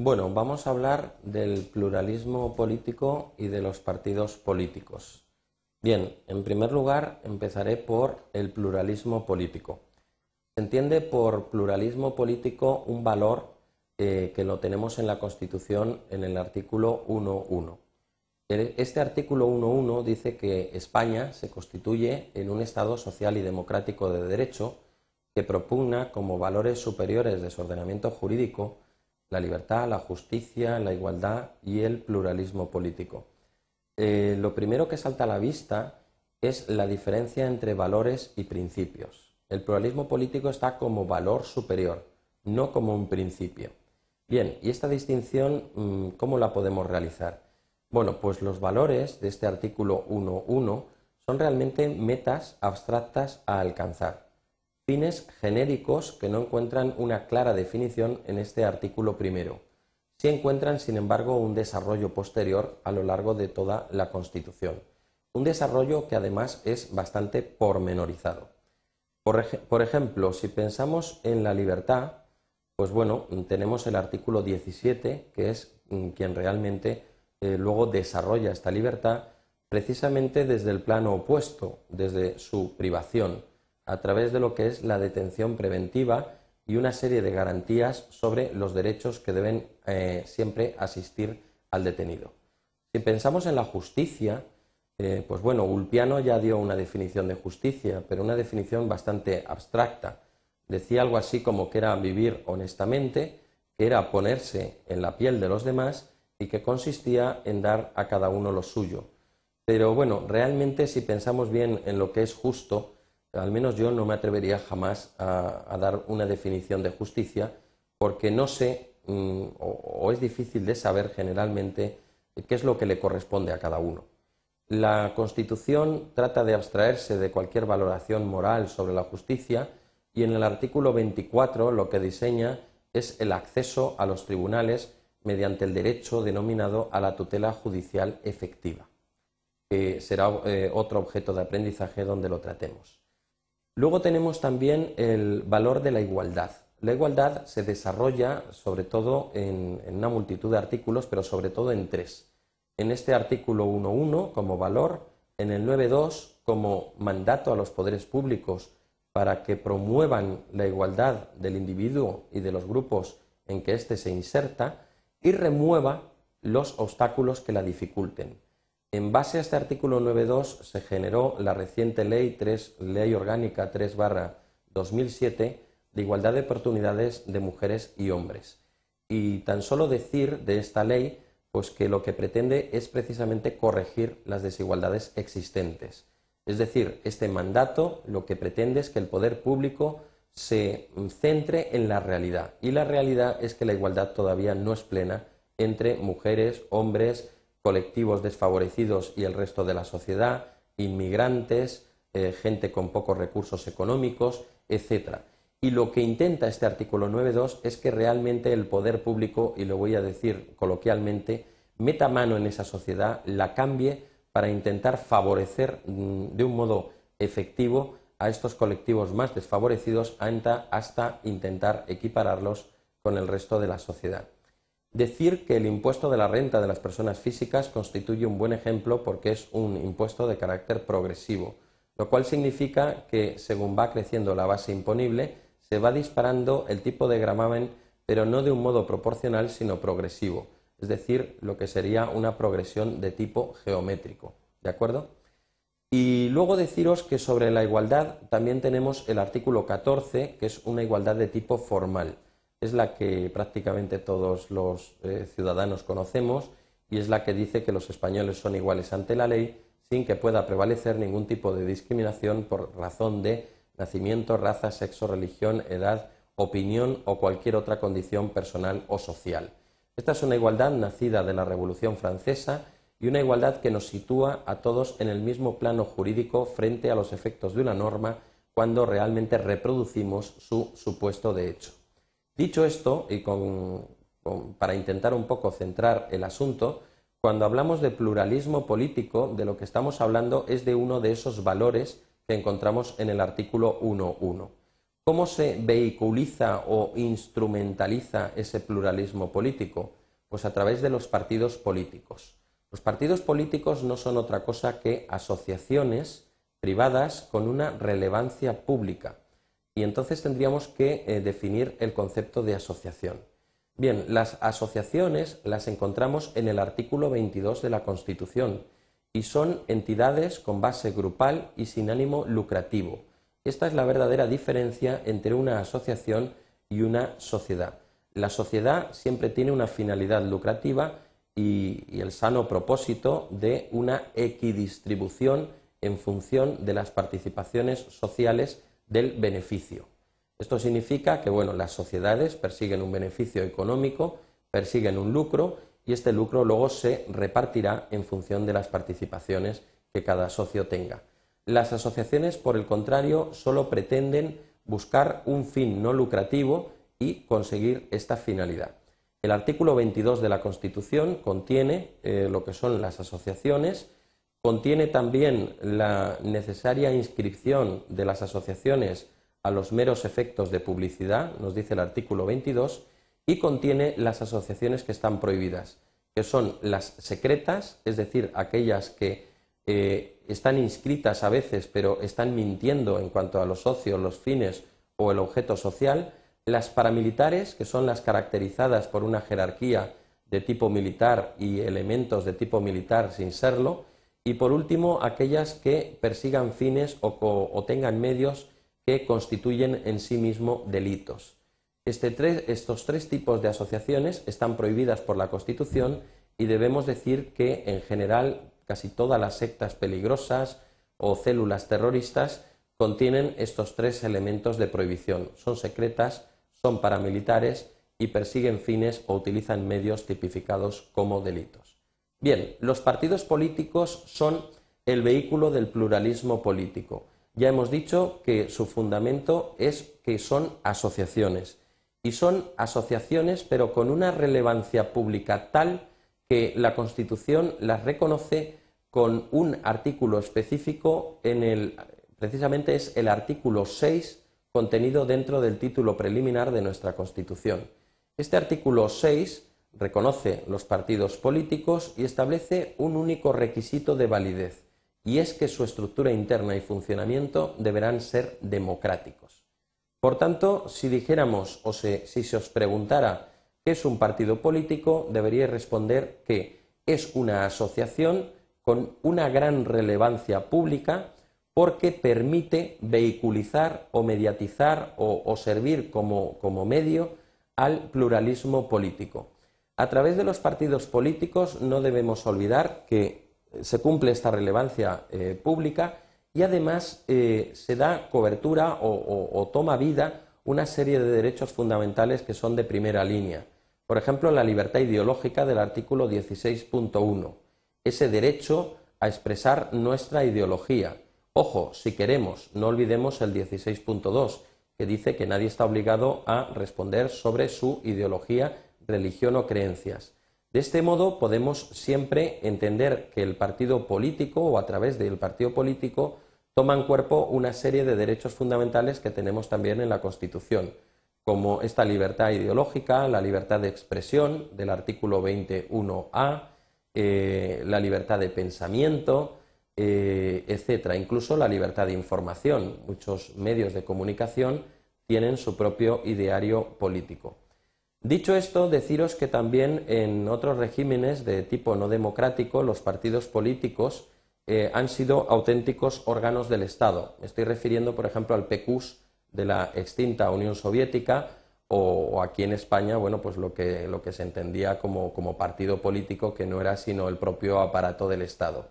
Bueno, vamos a hablar del pluralismo político y de los partidos políticos. Bien, en primer lugar empezaré por el pluralismo político. Se entiende por pluralismo político un valor eh, que lo tenemos en la Constitución en el artículo 1.1. Este artículo 1.1 dice que España se constituye en un Estado social y democrático de derecho que propugna como valores superiores de su ordenamiento jurídico la libertad, la justicia, la igualdad y el pluralismo político. Eh, lo primero que salta a la vista es la diferencia entre valores y principios. El pluralismo político está como valor superior, no como un principio. Bien, ¿y esta distinción mm, cómo la podemos realizar? Bueno, pues los valores de este artículo 1.1 son realmente metas abstractas a alcanzar fines genéricos que no encuentran una clara definición en este artículo primero. Si encuentran, sin embargo, un desarrollo posterior a lo largo de toda la Constitución. Un desarrollo que además es bastante pormenorizado. Por, ejemplo, si pensamos en la libertad, pues bueno, tenemos el artículo 17, que es mm, quien realmente eh, luego desarrolla esta libertad precisamente desde el plano opuesto, desde su privación a través de lo que es la detención preventiva y una serie de garantías sobre los derechos que deben eh, siempre asistir al detenido. Si pensamos en la justicia, eh, pues bueno, Ulpiano ya dio una definición de justicia, pero una definición bastante abstracta. Decía algo así como que era vivir honestamente, que era ponerse en la piel de los demás y que consistía en dar a cada uno lo suyo. Pero bueno, realmente si pensamos bien en lo que es justo, al menos yo no me atrevería jamás a, dar una definición de justicia porque no sé mm, o, es difícil de saber generalmente qué es lo que le corresponde a cada uno. La Constitución trata de abstraerse de cualquier valoración moral sobre la justicia y en el artículo 24 lo que diseña es el acceso a los tribunales mediante el derecho denominado a la tutela judicial efectiva, que será eh, otro objeto de aprendizaje donde lo tratemos. Luego tenemos también el valor de la igualdad. La igualdad se desarrolla sobre todo en, una multitud de artículos, pero sobre todo en tres. En este artículo 1.1 como valor, en el 9.2 como mandato a los poderes públicos para que promuevan la igualdad del individuo y de los grupos en que éste se inserta y remueva los obstáculos que la dificulten. En base a este artículo 9.2 se generó la reciente Ley 3, Ley Orgánica 3 barra 2007 de Igualdad de Oportunidades de Mujeres y Hombres. Y tan solo decir de esta ley, pues que lo que pretende es precisamente corregir las desigualdades existentes. Es decir, este mandato lo que pretende es que el poder público se centre en la realidad. Y la realidad es que la igualdad todavía no es plena entre mujeres, hombres, colectivos desfavorecidos y el resto de la sociedad, inmigrantes, eh, gente con pocos recursos económicos, etc. Y lo que intenta este artículo 9.2 es que realmente el poder público, y lo voy a decir coloquialmente, meta mano en esa sociedad, la cambie para intentar favorecer mm, de un modo efectivo a estos colectivos más desfavorecidos hasta intentar equipararlos con el resto de la sociedad. Decir que el impuesto de la renta de las personas físicas constituye un buen ejemplo porque es un impuesto de carácter progresivo, lo cual significa que según va creciendo la base imponible, se va disparando el tipo de gravamen, pero no de un modo proporcional, sino progresivo, es decir, lo que sería una progresión de tipo geométrico. ¿De acuerdo? Y luego deciros que sobre la igualdad también tenemos el artículo 14, que es una igualdad de tipo formal es la que prácticamente todos los eh, ciudadanos conocemos y es la que dice que los españoles son iguales ante la ley sin que pueda prevalecer ningún tipo de discriminación por razón de nacimiento, raza, sexo, religión, edad, opinión o cualquier otra condición personal o social. Esta es una igualdad nacida de la Revolución Francesa y una igualdad que nos sitúa a todos en el mismo plano jurídico frente a los efectos de una norma cuando realmente reproducimos su supuesto de hecho. Dicho esto, y para intentar un poco centrar el asunto, cuando hablamos de pluralismo político, de lo que estamos hablando es de uno de esos valores que encontramos en el artículo 1.1. ¿Cómo se vehiculiza o instrumentaliza ese pluralismo político? Pues a través de los partidos políticos. Los partidos políticos no son otra cosa que asociaciones privadas con una relevancia pública y entonces tendríamos que eh, definir el concepto de asociación. Bien, las asociaciones las encontramos en el artículo 22 de la Constitución y son entidades con base grupal y sin ánimo lucrativo. Esta es la verdadera diferencia entre una asociación y una sociedad. La sociedad siempre tiene una finalidad lucrativa y, el sano propósito de una equidistribución en función de las participaciones sociales del beneficio. Esto significa que bueno, las sociedades persiguen un beneficio económico, persiguen un lucro y este lucro luego se repartirá en función de las participaciones que cada socio tenga. Las asociaciones, por el contrario, solo pretenden buscar un fin no lucrativo y conseguir esta finalidad. El artículo 22 de la Constitución contiene eh, lo que son las asociaciones, Contiene también la necesaria inscripción de las asociaciones a los meros efectos de publicidad, nos dice el artículo 22, y contiene las asociaciones que están prohibidas, que son las secretas, es decir, aquellas que eh, están inscritas a veces pero están mintiendo en cuanto a los socios, los fines o el objeto social, las paramilitares, que son las caracterizadas por una jerarquía de tipo militar y elementos de tipo militar sin serlo, y por último, aquellas que persigan fines o, tengan medios que constituyen en sí mismo delitos. Este estos tres tipos de asociaciones están prohibidas por la Constitución y debemos decir que, en general, casi todas las sectas peligrosas o células terroristas contienen estos tres elementos de prohibición. Son secretas, son paramilitares y persiguen fines o utilizan medios tipificados como delitos. Bien, los partidos políticos son el vehículo del pluralismo político. Ya hemos dicho que su fundamento es que son asociaciones. Y son asociaciones pero con una relevancia pública tal que la Constitución las reconoce con un artículo específico en el precisamente es el artículo 6 contenido dentro del título preliminar de nuestra Constitución. Este artículo 6 reconoce los partidos políticos y establece un único requisito de validez, y es que su estructura interna y funcionamiento deberán ser democráticos. Por tanto, si dijéramos o se, si se os preguntara qué es un partido político, deberíais responder que es una asociación con una gran relevancia pública porque permite vehiculizar o mediatizar o, servir como medio al pluralismo político a través de los partidos políticos no debemos olvidar que eh, se cumple esta relevancia eh, pública y además eh, se da cobertura o, o toma vida una serie de derechos fundamentales que son de primera línea. Por ejemplo, la libertad ideológica del artículo 16.1, ese derecho a expresar nuestra ideología. Ojo, si queremos, no olvidemos el 16.2, que dice que nadie está obligado a responder sobre su ideología religión o creencias. De este modo podemos siempre entender que el partido político o a través del partido político toman cuerpo una serie de derechos fundamentales que tenemos también en la Constitución, como esta libertad ideológica, la libertad de expresión del artículo 21a, eh, la libertad de pensamiento, eh, etcétera, incluso la libertad de información. Muchos medios de comunicación tienen su propio ideario político. Dicho esto, deciros que también en otros regímenes de tipo no democrático los partidos políticos eh, han sido auténticos órganos del Estado. estoy refiriendo, por ejemplo, al pecus de la extinta Unión Soviética o, o aquí en España, bueno, pues lo que, lo que se entendía como, como partido político que no era sino el propio aparato del Estado.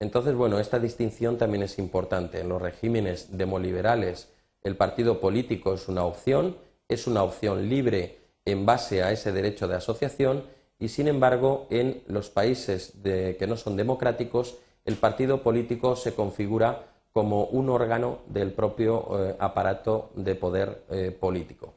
Entonces, bueno, esta distinción también es importante. En los regímenes demoliberales el partido político es una opción, es una opción libre en base a ese derecho de asociación y, sin embargo, en los países que no son democráticos, el partido político se configura como un órgano del propio eh, aparato de poder eh, político.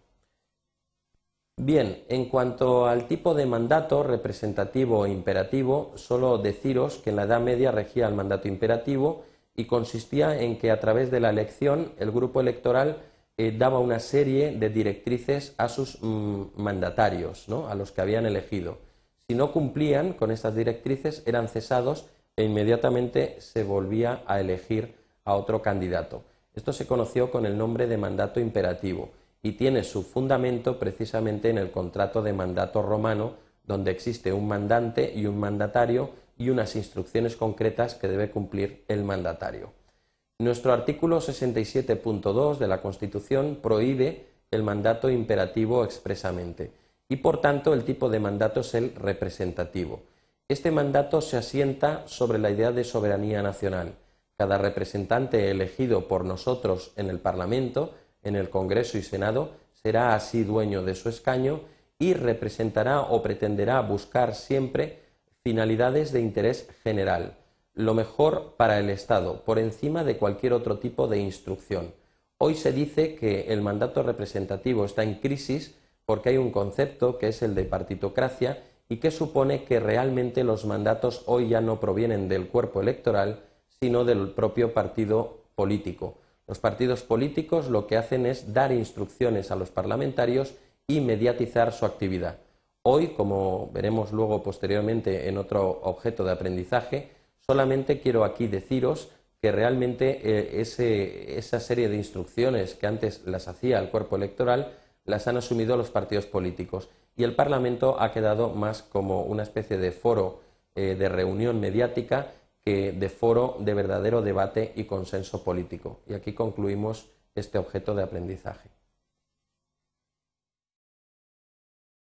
Bien, en cuanto al tipo de mandato representativo e imperativo, solo deciros que en la Edad Media regía el mandato imperativo y consistía en que a través de la elección el grupo electoral eh, daba una serie de directrices a sus mm, mandatarios, a los que habían elegido. Si no cumplían con estas directrices, eran cesados e inmediatamente se volvía a elegir a otro candidato. Esto se conoció con el nombre de mandato imperativo y tiene su fundamento precisamente en el contrato de mandato romano, donde existe un mandante y un mandatario y unas instrucciones concretas que debe cumplir el mandatario. Nuestro artículo 67.2 de la Constitución prohíbe el mandato imperativo expresamente y, por tanto, el tipo de mandato es el representativo. Este mandato se asienta sobre la idea de soberanía nacional. Cada representante elegido por nosotros en el Parlamento, en el Congreso y Senado, será así dueño de su escaño y representará o pretenderá buscar siempre finalidades de interés general lo mejor para el Estado, por encima de cualquier otro tipo de instrucción. Hoy se dice que el mandato representativo está en crisis porque hay un concepto que es el de partitocracia y que supone que realmente los mandatos hoy ya no provienen del cuerpo electoral, sino del propio partido político. Los partidos políticos lo que hacen es dar instrucciones a los parlamentarios y mediatizar su actividad. Hoy, como veremos luego posteriormente en otro objeto de aprendizaje, Solamente quiero aquí deciros que realmente eh, esa serie de instrucciones que antes las hacía el cuerpo electoral las han asumido los partidos políticos y el Parlamento ha quedado más como una especie de foro eh, de reunión mediática que de foro de verdadero debate y consenso político. Y aquí concluimos este objeto de aprendizaje.